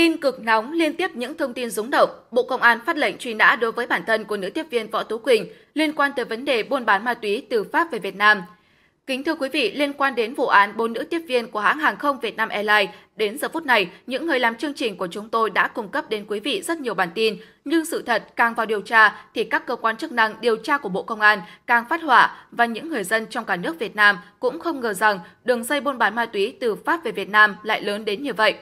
Tin cực nóng liên tiếp những thông tin rúng động, Bộ Công an phát lệnh truy nã đối với bản thân của nữ tiếp viên Võ Tú Quỳnh liên quan tới vấn đề buôn bán ma túy từ Pháp về Việt Nam. Kính thưa quý vị, liên quan đến vụ án bốn nữ tiếp viên của hãng hàng không Việt Nam Airlines, đến giờ phút này, những người làm chương trình của chúng tôi đã cung cấp đến quý vị rất nhiều bản tin, nhưng sự thật càng vào điều tra thì các cơ quan chức năng điều tra của Bộ Công an càng phát hỏa và những người dân trong cả nước Việt Nam cũng không ngờ rằng đường dây buôn bán ma túy từ Pháp về Việt Nam lại lớn đến như vậy.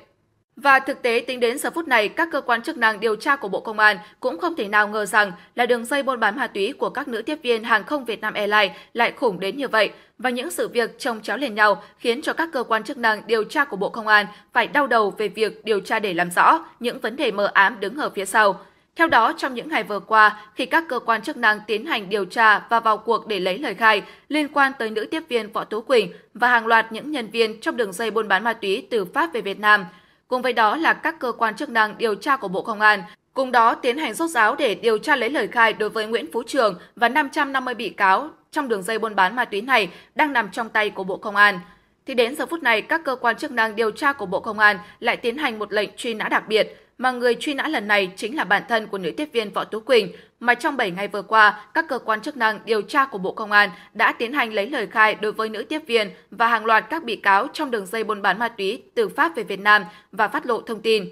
Và thực tế tính đến giờ phút này, các cơ quan chức năng điều tra của Bộ Công an cũng không thể nào ngờ rằng là đường dây buôn bán ma túy của các nữ tiếp viên hàng không Việt Nam Airlines lại khủng đến như vậy. Và những sự việc trồng chéo lên nhau khiến cho các cơ quan chức năng điều tra của Bộ Công an phải đau đầu về việc điều tra để làm rõ những vấn đề mờ ám đứng ở phía sau. Theo đó, trong những ngày vừa qua, khi các cơ quan chức năng tiến hành điều tra và vào cuộc để lấy lời khai liên quan tới nữ tiếp viên Võ Tú Quỳnh và hàng loạt những nhân viên trong đường dây buôn bán ma túy từ Pháp về Việt Nam – Cùng với đó là các cơ quan chức năng điều tra của Bộ Công an, cùng đó tiến hành rốt ráo để điều tra lấy lời khai đối với Nguyễn Phú Trường và 550 bị cáo trong đường dây buôn bán ma túy này đang nằm trong tay của Bộ Công an. Thì đến giờ phút này, các cơ quan chức năng điều tra của Bộ Công an lại tiến hành một lệnh truy nã đặc biệt mà người truy nã lần này chính là bản thân của nữ tiếp viên Võ Tú Quỳnh, mà trong 7 ngày vừa qua, các cơ quan chức năng điều tra của Bộ Công an đã tiến hành lấy lời khai đối với nữ tiếp viên và hàng loạt các bị cáo trong đường dây buôn bán ma túy từ Pháp về Việt Nam và phát lộ thông tin.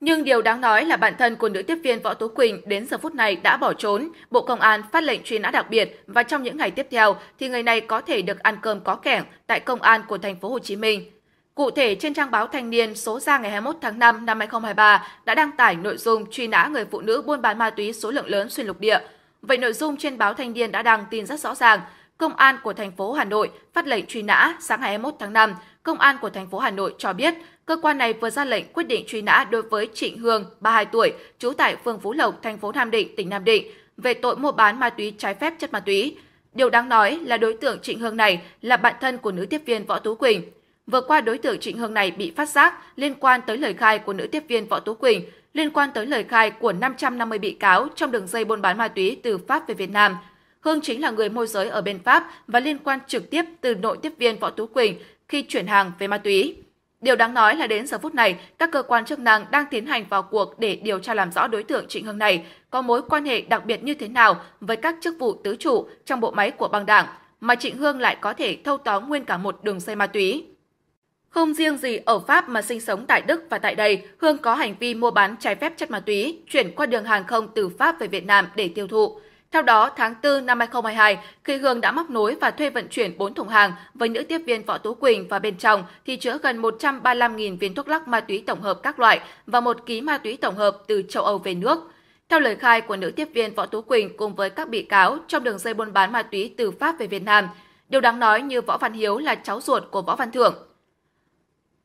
Nhưng điều đáng nói là bản thân của nữ tiếp viên Võ Tố Quỳnh đến giờ phút này đã bỏ trốn. Bộ Công an phát lệnh truy nã đặc biệt và trong những ngày tiếp theo thì người này có thể được ăn cơm có kẻng tại công an của thành phố Hồ Chí Minh. Cụ thể, trên trang báo Thanh niên số ra ngày 21 tháng 5 năm 2023 đã đăng tải nội dung truy nã người phụ nữ buôn bán ma túy số lượng lớn xuyên lục địa. Vậy nội dung trên báo Thanh niên đã đăng tin rất rõ ràng. Công an của thành phố Hà Nội phát lệnh truy nã sáng ngày 21 tháng 5. Công an của thành phố Hà Nội cho biết, cơ quan này vừa ra lệnh quyết định truy nã đối với Trịnh Hương, 32 tuổi, trú tại phường Phú Lộc, thành phố Nam Định, tỉnh Nam Định, về tội mua bán ma túy trái phép chất ma túy. Điều đáng nói là đối tượng Trịnh Hương này là bạn thân của nữ tiếp viên Võ Tú Quỳnh, Vừa qua, đối tượng Trịnh Hương này bị phát giác liên quan tới lời khai của nữ tiếp viên Võ Tú Quỳnh, liên quan tới lời khai của 550 bị cáo trong đường dây buôn bán ma túy từ Pháp về Việt Nam. Hương chính là người môi giới ở bên Pháp và liên quan trực tiếp từ nội tiếp viên Võ Tú Quỳnh khi chuyển hàng về ma túy. Điều đáng nói là đến giờ phút này, các cơ quan chức năng đang tiến hành vào cuộc để điều tra làm rõ đối tượng Trịnh Hương này có mối quan hệ đặc biệt như thế nào với các chức vụ tứ trụ trong bộ máy của băng đảng, mà Trịnh Hương lại có thể thâu tóm nguyên cả một đường dây ma túy. Không riêng gì ở Pháp mà sinh sống tại Đức và tại đây, Hương có hành vi mua bán trái phép chất ma túy, chuyển qua đường hàng không từ Pháp về Việt Nam để tiêu thụ. Theo đó, tháng 4 năm 2022, khi Hương đã móc nối và thuê vận chuyển 4 thùng hàng với nữ tiếp viên Võ Tú Quỳnh và bên trong thì chứa gần 135.000 viên thuốc lắc ma túy tổng hợp các loại và một ký ma túy tổng hợp từ châu Âu về nước. Theo lời khai của nữ tiếp viên Võ Tú Quỳnh cùng với các bị cáo trong đường dây buôn bán ma túy từ Pháp về Việt Nam, điều đáng nói như Võ Văn Hiếu là cháu ruột của Võ Văn Thưởng,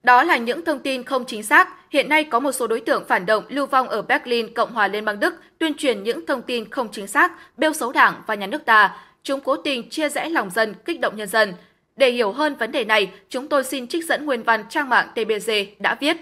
đó là những thông tin không chính xác. Hiện nay có một số đối tượng phản động lưu vong ở Berlin, Cộng hòa Liên bang Đức tuyên truyền những thông tin không chính xác, bêu xấu đảng và nhà nước ta. Chúng cố tình chia rẽ lòng dân, kích động nhân dân. Để hiểu hơn vấn đề này, chúng tôi xin trích dẫn nguyên văn trang mạng TBG đã viết.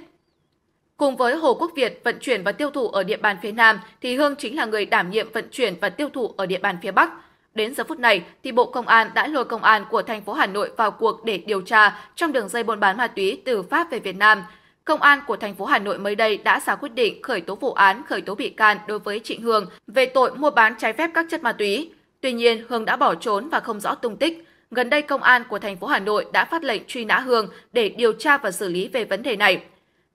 Cùng với Hồ Quốc Việt vận chuyển và tiêu thụ ở địa bàn phía Nam thì Hương chính là người đảm nhiệm vận chuyển và tiêu thụ ở địa bàn phía Bắc. Đến giờ phút này thì Bộ Công an đã lôi công an của thành phố Hà Nội vào cuộc để điều tra trong đường dây buôn bán ma túy từ Pháp về Việt Nam. Công an của thành phố Hà Nội mới đây đã ra quyết định khởi tố vụ án, khởi tố bị can đối với Trịnh Hương về tội mua bán trái phép các chất ma túy. Tuy nhiên, Hương đã bỏ trốn và không rõ tung tích. Gần đây, công an của thành phố Hà Nội đã phát lệnh truy nã Hương để điều tra và xử lý về vấn đề này.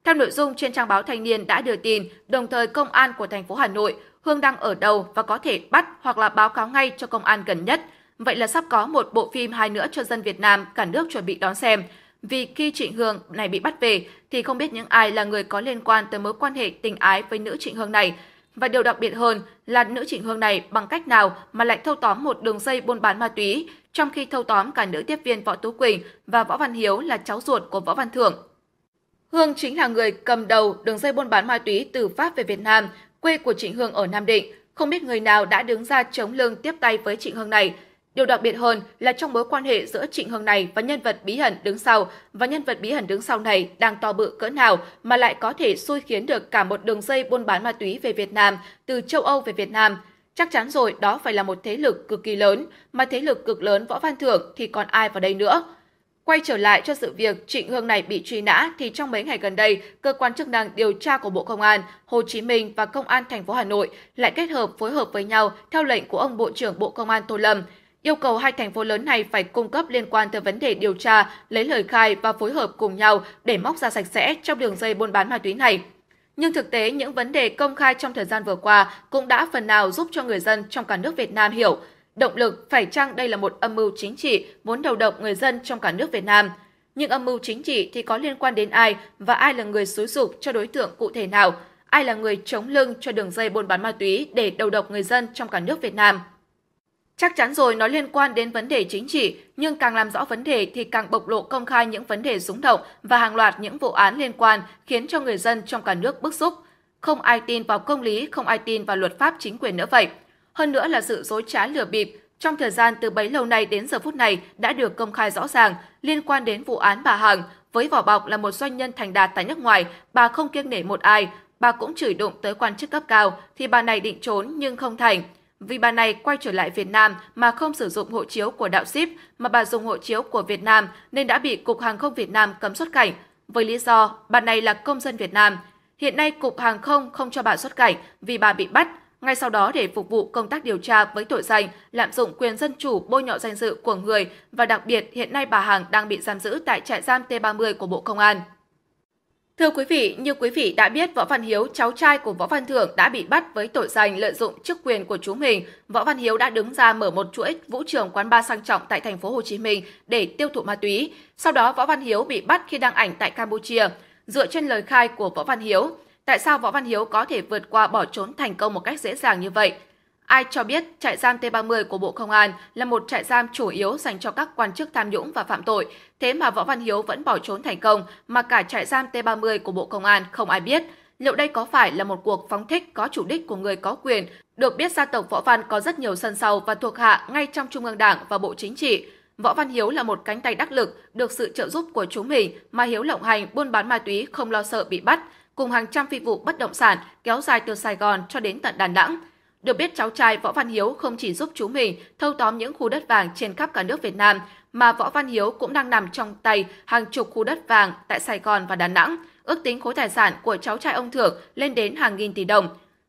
Theo nội dung trên trang báo Thanh niên đã đưa tin, đồng thời công an của thành phố Hà Nội, Hương đang ở đầu và có thể bắt hoặc là báo cáo ngay cho công an gần nhất. Vậy là sắp có một bộ phim hai nữa cho dân Việt Nam cả nước chuẩn bị đón xem. Vì khi Trịnh Hương này bị bắt về thì không biết những ai là người có liên quan tới mối quan hệ tình ái với nữ Trịnh Hương này. Và điều đặc biệt hơn là nữ Trịnh Hương này bằng cách nào mà lại thâu tóm một đường dây buôn bán ma túy, trong khi thâu tóm cả nữ tiếp viên Võ Tú Quỳnh và Võ Văn Hiếu là cháu ruột của Võ Văn Thưởng Hương chính là người cầm đầu đường dây buôn bán ma túy từ Pháp về Việt Nam, quê của Trịnh Hương ở Nam Định. Không biết người nào đã đứng ra chống lưng tiếp tay với Trịnh Hương này. Điều đặc biệt hơn là trong mối quan hệ giữa Trịnh Hương này và nhân vật bí ẩn đứng sau, và nhân vật bí ẩn đứng sau này đang to bự cỡ nào mà lại có thể xui khiến được cả một đường dây buôn bán ma túy về Việt Nam, từ châu Âu về Việt Nam. Chắc chắn rồi đó phải là một thế lực cực kỳ lớn, mà thế lực cực lớn Võ Văn Thưởng thì còn ai vào đây nữa. Quay trở lại cho sự việc Trịnh Hương này bị truy nã thì trong mấy ngày gần đây, cơ quan chức năng điều tra của Bộ Công an, Hồ Chí Minh và Công an thành phố Hà Nội lại kết hợp phối hợp với nhau theo lệnh của ông Bộ trưởng Bộ Công an Tô Lâm, yêu cầu hai thành phố lớn này phải cung cấp liên quan tới vấn đề điều tra, lấy lời khai và phối hợp cùng nhau để móc ra sạch sẽ trong đường dây buôn bán ma túy này. Nhưng thực tế, những vấn đề công khai trong thời gian vừa qua cũng đã phần nào giúp cho người dân trong cả nước Việt Nam hiểu – động lực phải chăng đây là một âm mưu chính trị muốn đầu độc người dân trong cả nước Việt Nam. Những âm mưu chính trị thì có liên quan đến ai và ai là người xúi dục cho đối tượng cụ thể nào, ai là người chống lưng cho đường dây buôn bán ma túy để đầu độc người dân trong cả nước Việt Nam. Chắc chắn rồi nó liên quan đến vấn đề chính trị, nhưng càng làm rõ vấn đề thì càng bộc lộ công khai những vấn đề rúng động và hàng loạt những vụ án liên quan khiến cho người dân trong cả nước bức xúc. Không ai tin vào công lý, không ai tin vào luật pháp chính quyền nữa vậy hơn nữa là sự dối trá lừa bịp trong thời gian từ bấy lâu nay đến giờ phút này đã được công khai rõ ràng liên quan đến vụ án bà Hằng với vỏ bọc là một doanh nhân thành đạt tại nước ngoài, bà không kiêng nể một ai, bà cũng chửi đụng tới quan chức cấp cao thì bà này định trốn nhưng không thành. Vì bà này quay trở lại Việt Nam mà không sử dụng hộ chiếu của đạo ship mà bà dùng hộ chiếu của Việt Nam nên đã bị Cục Hàng không Việt Nam cấm xuất cảnh với lý do bà này là công dân Việt Nam. Hiện nay Cục Hàng không không cho bà xuất cảnh vì bà bị bắt ngay sau đó để phục vụ công tác điều tra với tội danh lạm dụng quyền dân chủ bôi nhọ danh dự của người và đặc biệt hiện nay bà Hằng đang bị giam giữ tại trại giam T30 của Bộ Công an. Thưa quý vị, như quý vị đã biết, Võ Văn Hiếu, cháu trai của Võ Văn Thưởng đã bị bắt với tội danh lợi dụng chức quyền của chú mình. Võ Văn Hiếu đã đứng ra mở một chuỗi vũ trường quán bar sang trọng tại thành phố Hồ Chí Minh để tiêu thụ ma túy. Sau đó, Võ Văn Hiếu bị bắt khi đăng ảnh tại Campuchia. Dựa trên lời khai của Võ Văn Hiếu, Tại sao Võ Văn Hiếu có thể vượt qua bỏ trốn thành công một cách dễ dàng như vậy? Ai cho biết trại giam T30 của Bộ Công an là một trại giam chủ yếu dành cho các quan chức tham nhũng và phạm tội, thế mà Võ Văn Hiếu vẫn bỏ trốn thành công mà cả trại giam T30 của Bộ Công an không ai biết. Liệu đây có phải là một cuộc phóng thích có chủ đích của người có quyền? Được biết gia tộc Võ Văn có rất nhiều sân sau và thuộc hạ ngay trong Trung ương Đảng và Bộ Chính trị. Võ Văn Hiếu là một cánh tay đắc lực, được sự trợ giúp của chúng mình mà Hiếu lộng hành buôn bán ma túy không lo sợ bị bắt cùng hàng trăm phi vụ bất động sản kéo dài từ Sài Gòn cho đến tận Đà Nẵng. Được biết cháu trai Võ Văn Hiếu không chỉ giúp chú mình thâu tóm những khu đất vàng trên khắp cả nước Việt Nam, mà Võ Văn Hiếu cũng đang nằm trong tay hàng chục khu đất vàng tại Sài Gòn và Đà Nẵng, ước tính khối tài sản của cháu trai ông Thưởng lên đến hàng nghìn tỷ đồng.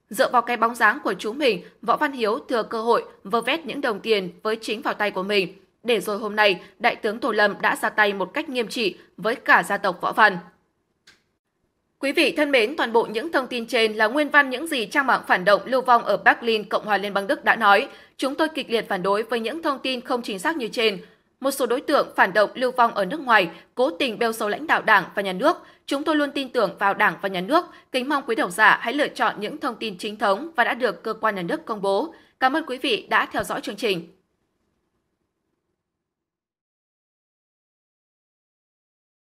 Dựa vào cái bóng dáng của chú mình, Võ Văn Hiếu thừa cơ hội vơ vét những đồng tiền với chính vào tay của mình. Để rồi hôm nay, Đại tướng Tô Lâm đã ra tay một cách nghiêm trị với cả gia tộc Võ Văn. Quý vị thân mến, toàn bộ những thông tin trên là nguyên văn những gì trang mạng phản động lưu vong ở Berlin, Cộng hòa Liên bang Đức đã nói. Chúng tôi kịch liệt phản đối với những thông tin không chính xác như trên. Một số đối tượng phản động lưu vong ở nước ngoài cố tình bêu xấu lãnh đạo Đảng và nhà nước. Chúng tôi luôn tin tưởng vào Đảng và nhà nước. Kính mong quý độc giả hãy lựa chọn những thông tin chính thống và đã được cơ quan nhà nước công bố. Cảm ơn quý vị đã theo dõi chương trình.